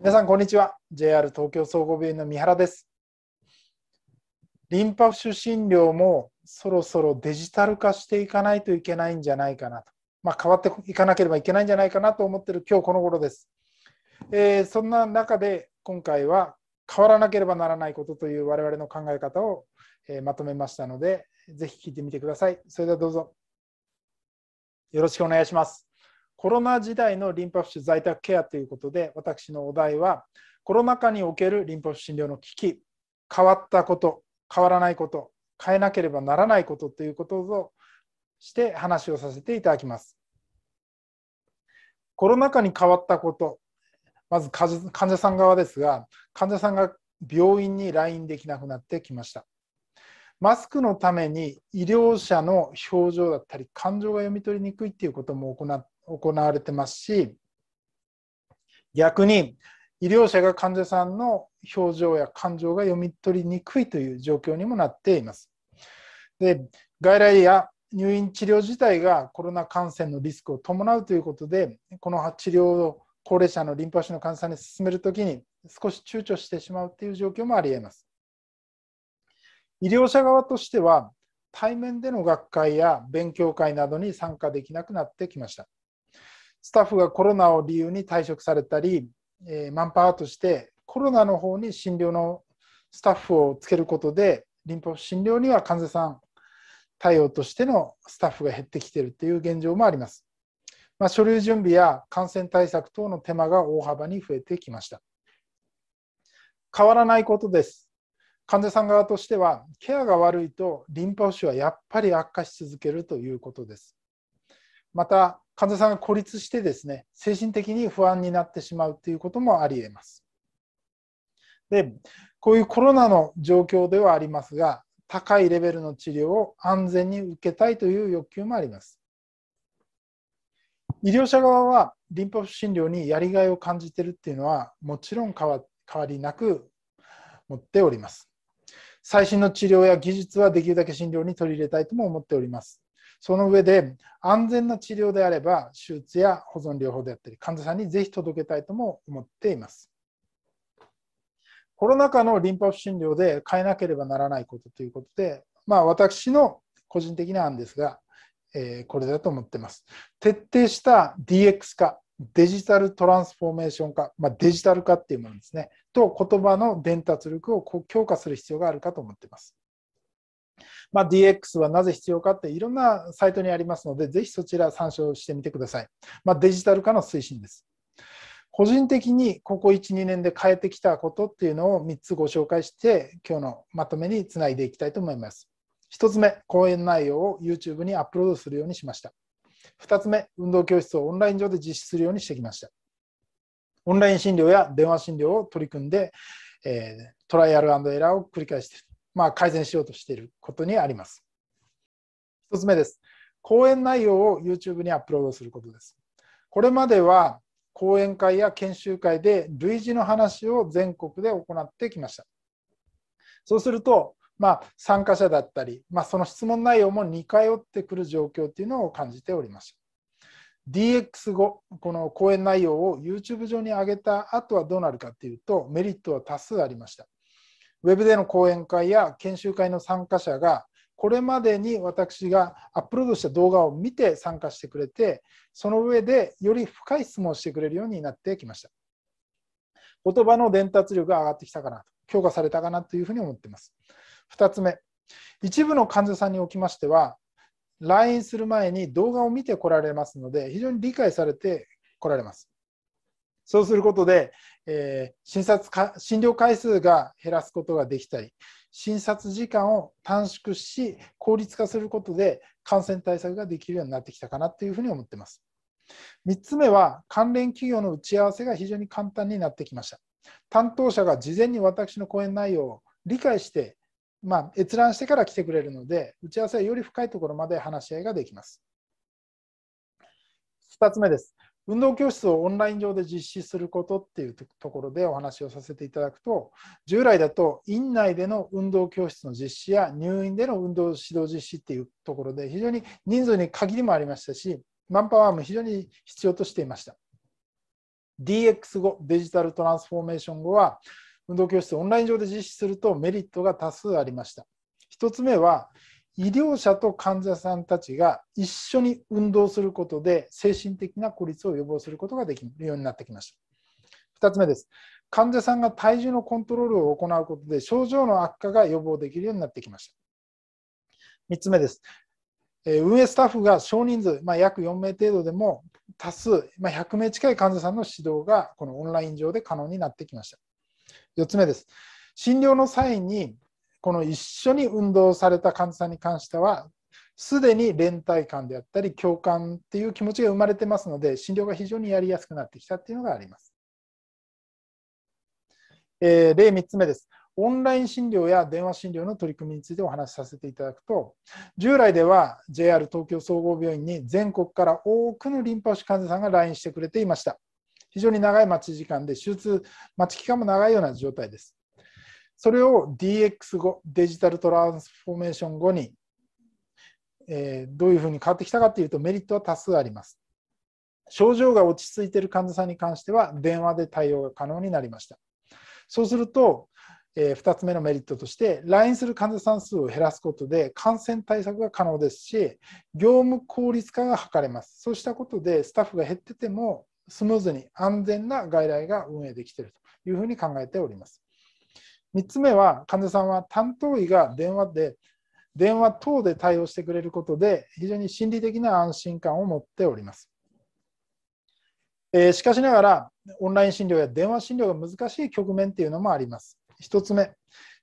皆さんこんにちは JR 東京総合病院の三原ですリンパ浮腫診療もそろそろデジタル化していかないといけないんじゃないかなと、まあ、変わっていかなければいけないんじゃないかなと思ってる今日この頃です、えー、そんな中で今回は変わらなければならないことという我々の考え方を、えまとめましたのでぜひ聞いてみてくださいそれではどうぞよろしくお願いしますコロナ時代のリンパ浮腫在宅ケアということで私のお題はコロナ禍におけるリンパ浮腫診療の危機変わったこと変わらないこと変えなければならないことということをして話をさせていただきます。コロナ禍に変わったことまず患者さん側ですが患者さんが病院に来院できなくなってきました。マスクのために医療者の表情だったり感情が読み取りにくいっていうことも行っ行われてますし逆に医療者が患者さんの表情や感情が読み取りにくいという状況にもなっています。で外来や入院治療自体がコロナ感染のリスクを伴うということでこの治療を高齢者のリンパ腫の患者さんに進めるときに少し躊躇してしまうという状況もありえます。医療者側としては対面での学会や勉強会などに参加できなくなってきました。スタッフがコロナを理由に退職されたり、えー、マンパワーとしてコロナの方に診療のスタッフをつけることでリンパ診療には患者さん対応としてのスタッフが減ってきているという現状もあります。まあ、書類準備や感染対策等の手間が大幅に増えてきました。変わらないことです。患者さん側としては、ケアが悪いとリンパ腫はやっぱり悪化し続けるということです。また、患者さんが孤立してですね、精神的に不安になってしまうということもありえます。で、こういうコロナの状況ではありますが、高いレベルの治療を安全に受けたいという欲求もあります。医療者側はリンパ浮診療にやりがいを感じているっていうのはもちろん変わりなく持っております。最新の治療や技術はできるだけ診療に取り入れたいとも思っております。その上で安全な治療であれば手術や保存療法であったり患者さんにぜひ届けたいとも思っています。コロナ禍のリンパ浮診療で変えなければならないことということで、まあ、私の個人的な案ですが、えー、これだと思ってます。徹底した DX 化、デジタルトランスフォーメーション化、まあ、デジタル化っていうものですね、と言葉の伝達力を強化する必要があるかと思ってます。まあ、DX はなぜ必要かっていろんなサイトにありますので、ぜひそちら参照してみてください。まあ、デジタル化の推進です。個人的にここ1、2年で変えてきたことっていうのを3つご紹介して、今日のまとめにつないでいきたいと思います。1つ目、講演内容を YouTube にアップロードするようにしました。2つ目、運動教室をオンライン上で実施するようにしてきました。オンライン診療や電話診療を取り組んで、えー、トライアルエラーを繰り返している。まあ、改善しようとしていることにあります。1つ目です。講演内容を YouTube にアップロードすることです。これまでは講演会や研修会で類似の話を全国で行ってきました。そうすると、まあ、参加者だったり、まあ、その質問内容も似通ってくる状況というのを感じておりました。DX 後、この講演内容を YouTube 上に上げた後はどうなるかというと、メリットは多数ありました。ウェブでの講演会や研修会の参加者が、これまでに私がアップロードした動画を見て参加してくれて、その上でより深い質問をしてくれるようになってきました。言葉の伝達力が上がってきたかなと、強化されたかなというふうに思っています。2つ目、一部の患者さんにおきましては、LINE する前に動画を見てこられますので、非常に理解されてこられます。そうすることで、えー、診察か診療回数が減らすことができたり診察時間を短縮し効率化することで感染対策ができるようになってきたかなというふうに思ってます。3つ目は関連企業の打ち合わせが非常に簡単になってきました。担当者が事前に私の講演内容を理解して、まあ、閲覧してから来てくれるので打ち合わせはより深いところまで話し合いができます。2つ目です。運動教室をオンライン上で実施することっていうところでお話をさせていただくと従来だと院内での運動教室の実施や入院での運動指導実施っていうところで非常に人数に限りもありましたしマンパワーも非常に必要としていました DX 後デジタルトランスフォーメーション後は運動教室をオンライン上で実施するとメリットが多数ありました1つ目は医療者と患者さんたちが一緒に運動することで精神的な孤立を予防することができるようになってきました。2つ目です。患者さんが体重のコントロールを行うことで症状の悪化が予防できるようになってきました。3つ目です。運営スタッフが少人数、まあ、約4名程度でも多数、まあ、100名近い患者さんの指導がこのオンライン上で可能になってきました。4つ目です。診療の際にこの一緒に運動された患者さんに関してはすでに連帯感であったり共感っていう気持ちが生まれてますので診療が非常にやりやすくなってきたっていうのがあります。えー、例3つ目です。オンライン診療や電話診療の取り組みについてお話しさせていただくと従来では JR 東京総合病院に全国から多くのリンパ腫患者さんが来院してくれていました非常に長い待ち時間で手術待ち期間も長いような状態ですそれを DX 後、デジタルトランスフォーメーション後に、えー、どういうふうに変わってきたかというとメリットは多数あります。症状が落ち着いている患者さんに関しては電話で対応が可能になりました。そうすると、えー、2つ目のメリットとして、LINE する患者さん数を減らすことで感染対策が可能ですし、業務効率化が図れます。そうしたことで、スタッフが減ってても、スムーズに安全な外来が運営できているというふうに考えております。3つ目は患者さんは担当医が電話で電話等で対応してくれることで非常に心理的な安心感を持っております。えー、しかしながらオンライン診療や電話診療が難しい局面というのもあります。1つ目、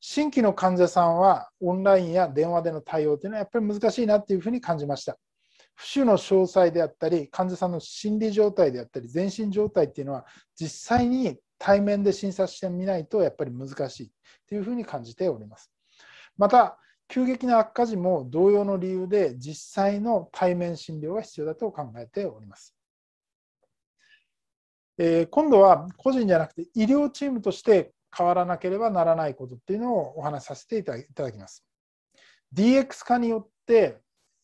新規の患者さんはオンラインや電話での対応というのはやっぱり難しいなというふうに感じました。不臭の詳細であったり患者さんの心理状態であったり全身状態っていうのは実際に対面で診察してみないとやっぱり難しいというふうに感じております。また急激な悪化時も同様の理由で実際の対面診療が必要だと考えております。えー、今度は個人じゃなくて医療チームとして変わらなければならないことっていうのをお話しさせていただきます。DX 化によって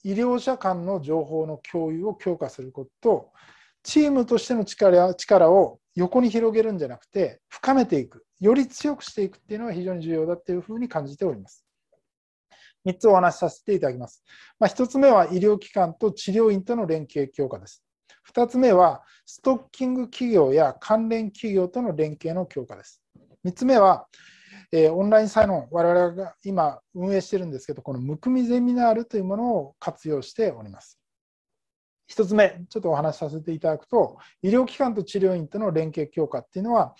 医療者間の情報の共有を強化することとチームとしての力力を横に広げるんじゃなくて深めていくより強くしていくっていうのが非常に重要だっていうふうに感じております。3つお話しさせていただきます。まあ、1つ目は医療機関と治療院との連携強化です。2つ目はストッキング企業や関連企業との連携の強化です。3つ目は、えー、オンラインサロン、我々が今運営してるんですけど、このむくみゼミナールというものを活用しております。1つ目、ちょっとお話しさせていただくと、医療機関と治療院との連携強化っていうのは、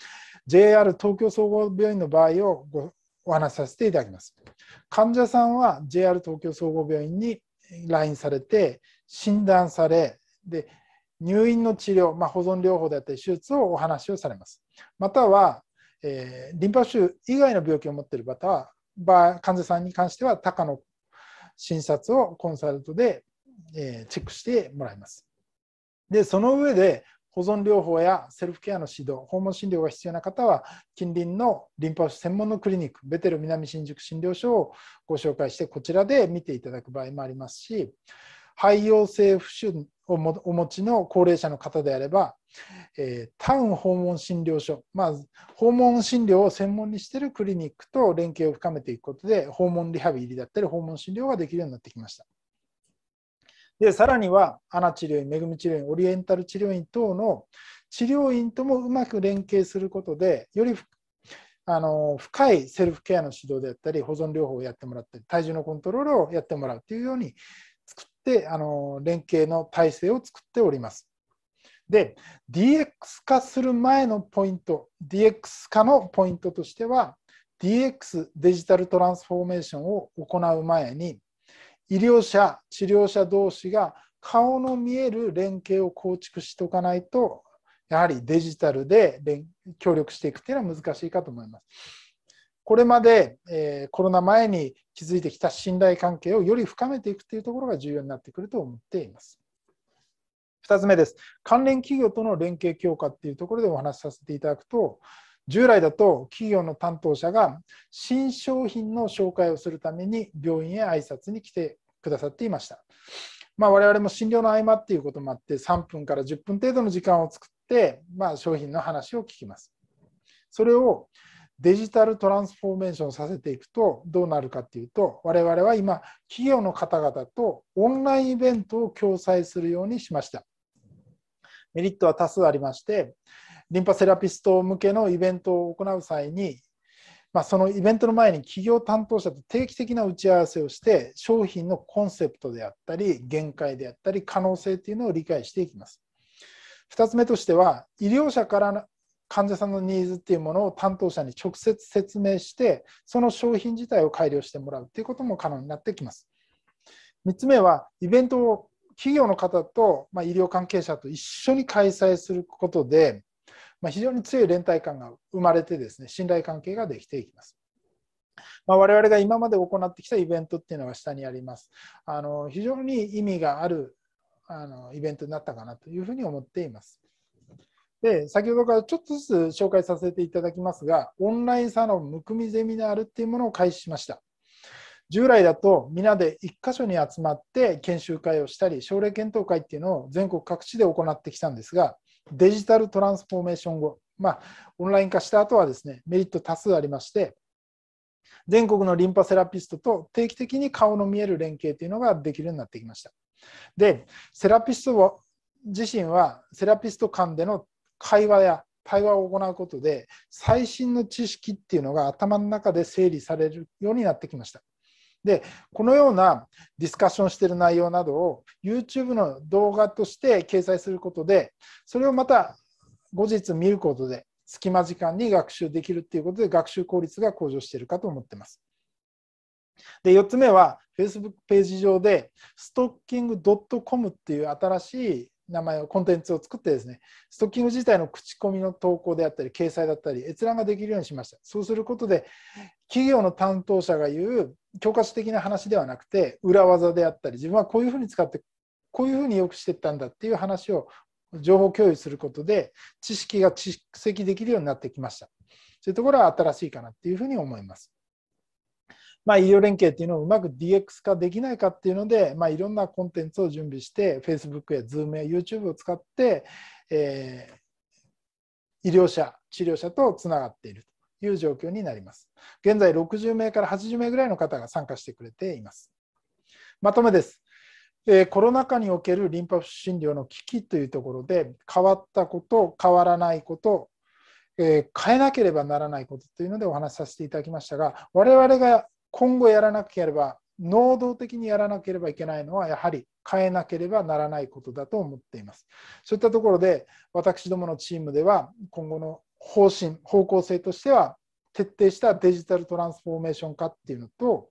JR 東京総合病院の場合をごお話しさせていただきます。患者さんは JR 東京総合病院に来院されて、診断され、で入院の治療、まあ、保存療法であったり手術をお話をされます。または、えー、リンパ腫以外の病気を持っている方は、患者さんに関しては、他科の診察をコンサルトでえチェックしてもらいます。で、その上で、保存療法やセルフケアの指導、訪問診療が必要な方は、近隣のリンパ腫専門のクリニック、ベテル南新宿診療所をご紹介して、こちらで見ていただく場合もありますし、肺陽性不腫をお持ちの高齢者の方であれば、えー、タウン訪問診療所、まあ、訪問診療を専門にしているクリニックと連携を深めていくことで、訪問リハビリだったり、訪問診療ができるようになってきました。でさらには、アナ治療院、メグみ治療院、オリエンタル治療院等の治療院ともうまく連携することで、よりあの深いセルフケアの指導であったり、保存療法をやってもらったり、体重のコントロールをやってもらうというように作ってあの、連携の体制を作っております。で、DX 化する前のポイント、DX 化のポイントとしては、DX デジタルトランスフォーメーションを行う前に医療者、治療者同士が顔の見える連携を構築しておかないと、やはりデジタルで協力していくというのは難しいかと思います。これまで、えー、コロナ前に築いてきた信頼関係をより深めていくというところが重要になってくると思っています。2つ目です。関連企業との連携強化っていうところでお話しさせていただくと、従来だと企業の担当者が新商品の紹介をするために病院へ挨拶に来てくださっていました。まあ、我々も診療の合間っていうこともあって3分から10分程度の時間を作って、まあ、商品の話を聞きます。それをデジタルトランスフォーメーションさせていくとどうなるかっていうと我々は今企業の方々とオンラインイベントを共催するようにしました。メリットは多数ありましてリンパセラピスト向けのイベントを行う際に、まあ、そのイベントの前に企業担当者と定期的な打ち合わせをして商品のコンセプトであったり限界であったり可能性というのを理解していきます2つ目としては医療者から患者さんのニーズというものを担当者に直接説明してその商品自体を改良してもらうということも可能になってきます3つ目はイベントを企業の方と、ま医療関係者と一緒に開催することでまあ、非常に強い連帯感が生まれてですね信頼関係ができていきます。まあ、我々が今まで行ってきたイベントっていうのは下にあります。あの非常に意味があるあのイベントになったかなというふうに思っています。で先ほどからちょっとずつ紹介させていただきますがオンラインサロンむくみゼミナールっていうものを開始しました。従来だと皆で1箇所に集まって研修会をしたり奨励検討会っていうのを全国各地で行ってきたんですがデジタルトランスフォーメーション後、まあ、オンライン化した後はですね、メリット多数ありまして、全国のリンパセラピストと定期的に顔の見える連携というのができるようになってきました。で、セラピスト自身はセラピスト間での会話や対話を行うことで最新の知識っていうのが頭の中で整理されるようになってきました。で、このようなディスカッションしている内容などを YouTube の動画として掲載することで、それをまた後日見ることで、隙間時間に学習できるっていうことで、学習効率が向上しているかと思ってます。で、4つ目は、Facebook ページ上で、ストッキング .com っていう新しい名前をコンテンツを作ってですね、ストッキング自体の口コミの投稿であったり、掲載だったり、閲覧ができるようにしました。そうすることで、企業の担当者が言う教科書的な話ではなくて裏技であったり自分はこういうふうに使ってこういうふうによくしてったんだっていう話を情報共有することで知識が蓄積できるようになってきました。そういうところは新しいかなっていうふうに思います。まあ、医療連携っていうのをうまく DX 化できないかっていうので、まあ、いろんなコンテンツを準備して Facebook や Zoom や YouTube を使って、えー、医療者治療者とつながっているいう状況になります。現在60名から80名ぐらいの方が参加してくれています。まとめです。えコロナ禍におけるリンパ浮診療の危機というところで変わったこと変わらないこと、え変えなければならないことというのでお話しさせていただきましたが我々が今後やらなければ能動的にやらなければいけないのはやはり変えなければならないことだと思っています。そういったところで私どものチームでは今後の方針方向性としては徹底したデジタルトランスフォーメーション化っていうのと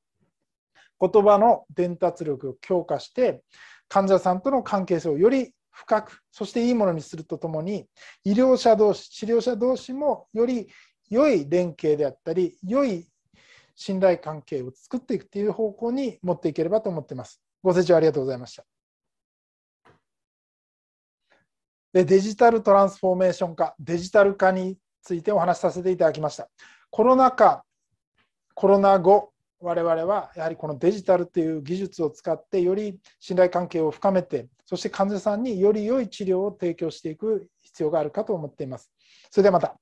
言葉の伝達力を強化して患者さんとの関係性をより深くそしていいものにするとともに医療者同士治療者同士もより良い連携であったり良い信頼関係を作っていくという方向に持っていければと思っています。ご清聴ありがとうございました。でデジタルトランスフォーメーション化デジタル化についてお話しさせていただきました。コロナ禍、コロナ後、我々はやはりこのデジタルという技術を使ってより信頼関係を深めてそして患者さんにより良い治療を提供していく必要があるかと思っています。それではまた。